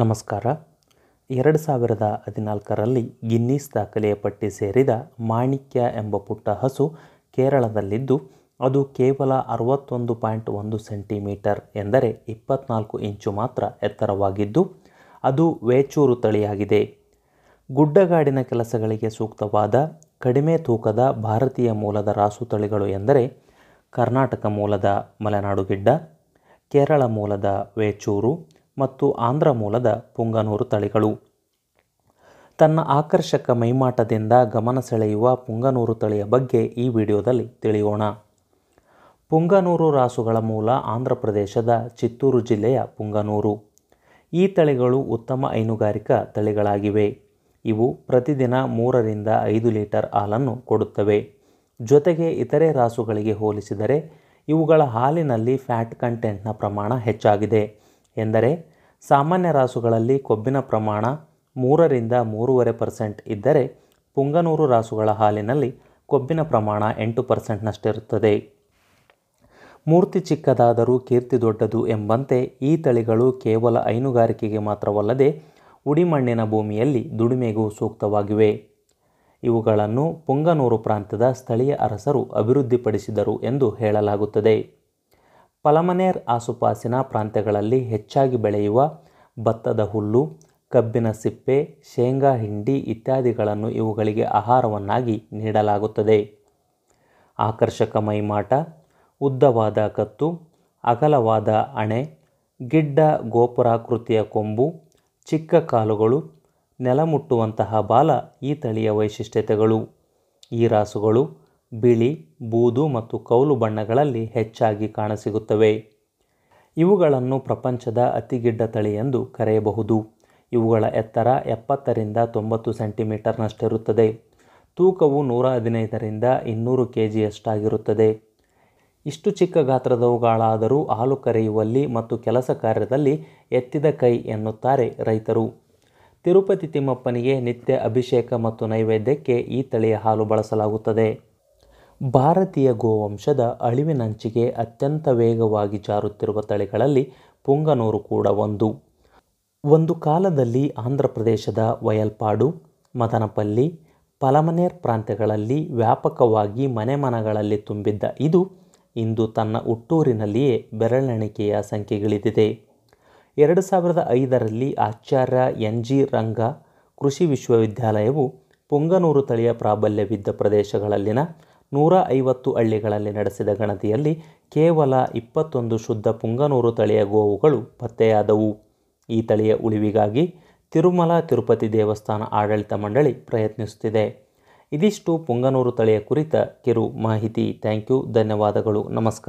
ನಮಸ್ಕಾರ ಎರಡು ಸಾವಿರದ ಹದಿನಾಲ್ಕರಲ್ಲಿ ಗಿನ್ನೀಸ್ ದಾಖಲೆಯ ಪಟ್ಟಿ ಸೇರಿದ ಮಾಣಿಕ್ಯ ಎಂಬ ಪುಟ್ಟ ಹಸು ಕೇರಳದಲ್ಲಿದ್ದು ಅದು ಕೇವಲ ಅರವತ್ತೊಂದು ಪಾಯಿಂಟ್ ಒಂದು ಸೆಂಟಿಮೀಟರ್ ಎಂದರೆ ಇಪ್ಪತ್ನಾಲ್ಕು ಇಂಚು ಮಾತ್ರ ಎತ್ತರವಾಗಿದ್ದು ಅದು ವೇಚೂರು ತಳಿಯಾಗಿದೆ ಗುಡ್ಡಗಾಡಿನ ಕೆಲಸಗಳಿಗೆ ಸೂಕ್ತವಾದ ಕಡಿಮೆ ತೂಕದ ಭಾರತೀಯ ಮೂಲದ ರಾಸು ತಳಿಗಳು ಎಂದರೆ ಕರ್ನಾಟಕ ಮೂಲದ ಮಲೆನಾಡು ಗಿಡ್ಡ ಕೇರಳ ಮೂಲದ ವೇಚೂರು ಮತ್ತು ಆಂಧ್ರ ಮೂಲದ ಪುಂಗನೂರು ತಳಿಗಳು ತನ್ನ ಆಕರ್ಷಕ ಮೈಮಾಟದಿಂದ ಗಮನ ಸೆಳೆಯುವ ಪುಂಗನೂರು ತಳಿಯ ಬಗ್ಗೆ ಈ ವಿಡಿಯೋದಲ್ಲಿ ತಿಳಿಯೋಣ ಪುಂಗನೂರು ರಾಸುಗಳ ಮೂಲ ಆಂಧ್ರ ಪ್ರದೇಶದ ಚಿತ್ತೂರು ಜಿಲ್ಲೆಯ ಪುಂಗನೂರು ಈ ತಳಿಗಳು ಉತ್ತಮ ಹೈನುಗಾರಿಕಾ ತಳಿಗಳಾಗಿವೆ ಇವು ಪ್ರತಿದಿನ ಮೂರರಿಂದ ಐದು ಲೀಟರ್ ಹಾಲನ್ನು ಕೊಡುತ್ತವೆ ಜೊತೆಗೆ ಇತರೆ ರಾಸುಗಳಿಗೆ ಹೋಲಿಸಿದರೆ ಇವುಗಳ ಹಾಲಿನಲ್ಲಿ ಫ್ಯಾಟ್ ಕಂಟೆಂಟ್ನ ಪ್ರಮಾಣ ಹೆಚ್ಚಾಗಿದೆ ಎಂದರೆ ಸಾಮಾನ್ಯ ರಾಸುಗಳಲ್ಲಿ ಕೊಬ್ಬಿನ ಪ್ರಮಾಣ ಮೂರರಿಂದ ಮೂರುವರೆ ಪರ್ಸೆಂಟ್ ಇದ್ದರೆ ಪುಂಗನೂರು ರಾಸುಗಳ ಹಾಲಿನಲ್ಲಿ ಕೊಬ್ಬಿನ ಪ್ರಮಾಣ ಎಂಟು ಪರ್ಸೆಂಟ್ನಷ್ಟಿರುತ್ತದೆ ಮೂರ್ತಿ ಚಿಕ್ಕದಾದರೂ ಕೀರ್ತಿ ದೊಡ್ಡದು ಎಂಬಂತೆ ಈ ತಳಿಗಳು ಕೇವಲ ಹೈನುಗಾರಿಕೆಗೆ ಮಾತ್ರವಲ್ಲದೆ ಉಡಿಮಣ್ಣಿನ ಭೂಮಿಯಲ್ಲಿ ದುಡಿಮೆಗೂ ಸೂಕ್ತವಾಗಿವೆ ಇವುಗಳನ್ನು ಪುಂಗನೂರು ಪ್ರಾಂತ್ಯದ ಸ್ಥಳೀಯ ಅರಸರು ಅಭಿವೃದ್ಧಿಪಡಿಸಿದರು ಎಂದು ಹೇಳಲಾಗುತ್ತದೆ ಪಲಮನೇರ್ ಆಸುಪಾಸಿನ ಪ್ರಾಂತ್ಯಗಳಲ್ಲಿ ಹೆಚ್ಚಾಗಿ ಬೆಳೆಯುವ ಭತ್ತದ ಹುಲ್ಲು ಕಬ್ಬಿನ ಸಿಪ್ಪೆ ಶೇಂಗಾ ಹಿಂಡಿ ಇತ್ಯಾದಿಗಳನ್ನು ಇವುಗಳಿಗೆ ಆಹಾರವನ್ನಾಗಿ ನೀಡಲಾಗುತ್ತದೆ ಆಕರ್ಷಕ ಮೈಮಾಟ ಉದ್ದವಾದ ಕತ್ತು ಅಗಲವಾದ ಅಣೆ ಗಿಡ್ಡ ಗೋಪುರಾಕೃತಿಯ ಕೊಂಬು ಚಿಕ್ಕ ಕಾಲುಗಳು ನೆಲಮುಟ್ಟುವಂತಹ ಬಾಲ ಈ ತಳಿಯ ವೈಶಿಷ್ಟ್ಯತೆಗಳು ಈ ರಾಸುಗಳು ಬಿಳಿ ಬೂದು ಮತ್ತು ಕೌಲು ಬಣ್ಣಗಳಲ್ಲಿ ಹೆಚ್ಚಾಗಿ ಕಾಣಸಿಗುತ್ತವೆ ಇವುಗಳನ್ನು ಪ್ರಪಂಚದ ಅತಿಗಿಡ್ಡ ತಳಿ ಎಂದು ಕರೆಯಬಹುದು ಇವುಗಳ ಎತ್ತರ ಎಪ್ಪತ್ತರಿಂದ ತೊಂಬತ್ತು ಸೆಂಟಿಮೀಟರ್ನಷ್ಟಿರುತ್ತದೆ ತೂಕವು ನೂರ ಹದಿನೈದರಿಂದ ಇನ್ನೂರು ಕೆ ಜಿಯಷ್ಟಾಗಿರುತ್ತದೆ ಇಷ್ಟು ಚಿಕ್ಕ ಗಾತ್ರದವುಗಳಾದರೂ ಹಾಲು ಕರೆಯುವಲ್ಲಿ ಮತ್ತು ಕೆಲಸ ಕಾರ್ಯದಲ್ಲಿ ಎತ್ತಿದ ಕೈ ಎನ್ನುತ್ತಾರೆ ರೈತರು ತಿರುಪತಿ ತಿಮ್ಮಪ್ಪನಿಗೆ ನಿತ್ಯ ಅಭಿಷೇಕ ಮತ್ತು ನೈವೇದ್ಯಕ್ಕೆ ಈ ತಳಿಯ ಹಾಲು ಬಳಸಲಾಗುತ್ತದೆ ಭಾರತೀಯ ಗೋವಂಶದ ಅಳಿವಿನಂಚಿಗೆ ಅತ್ಯಂತ ವೇಗವಾಗಿ ಜಾರುತ್ತಿರುವ ತಳಿಗಳಲ್ಲಿ ಪುಂಗನೂರು ಕೂಡ ಒಂದು ಒಂದು ಕಾಲದಲ್ಲಿ ಆಂಧ್ರ ಪ್ರದೇಶದ ವಯಲ್ಪಾಡು ಮದನಪಲ್ಲಿ ಪಲಮನೇರ್ ಪ್ರಾಂತ್ಯಗಳಲ್ಲಿ ವ್ಯಾಪಕವಾಗಿ ಮನೆಮನಗಳಲ್ಲಿ ತುಂಬಿದ್ದ ಇದು ಇಂದು ತನ್ನ ಹುಟ್ಟೂರಿನಲ್ಲಿಯೇ ಬೆರಳೆಣಿಕೆಯ ಸಂಖ್ಯೆಗಿಳಿದಿದೆ ಎರಡು ಸಾವಿರದ ಐದರಲ್ಲಿ ಆಚಾರ್ಯ ಎನ್ ಜಿ ರಂಗ ಕೃಷಿ ವಿಶ್ವವಿದ್ಯಾಲಯವು ಪುಂಗನೂರು ತಳಿಯ ಪ್ರಾಬಲ್ಯವಿದ್ದ ಪ್ರದೇಶಗಳಲ್ಲಿನ ನೂರ ಐವತ್ತು ಹಳ್ಳಿಗಳಲ್ಲಿ ನಡೆಸಿದ ಗಣತಿಯಲ್ಲಿ ಕೇವಲ ಇಪ್ಪತ್ತೊಂದು ಶುದ್ಧ ಪುಂಗನೂರು ತಳಿಯ ಗೋವುಗಳು ಪತ್ತೆಯಾದವು ಈ ತಳಿಯ ಉಳಿವಿಗಾಗಿ ತಿರುಮಲ ತಿರುಪತಿ ದೇವಸ್ಥಾನ ಆಡಳಿತ ಮಂಡಳಿ ಪ್ರಯತ್ನಿಸುತ್ತಿದೆ ಇದಿಷ್ಟು ಪುಂಗನೂರು ತಳಿಯ ಕುರಿತ ಕಿರು ಮಾಹಿತಿ ಥ್ಯಾಂಕ್ ಯು ಧನ್ಯವಾದಗಳು ನಮಸ್ಕಾರ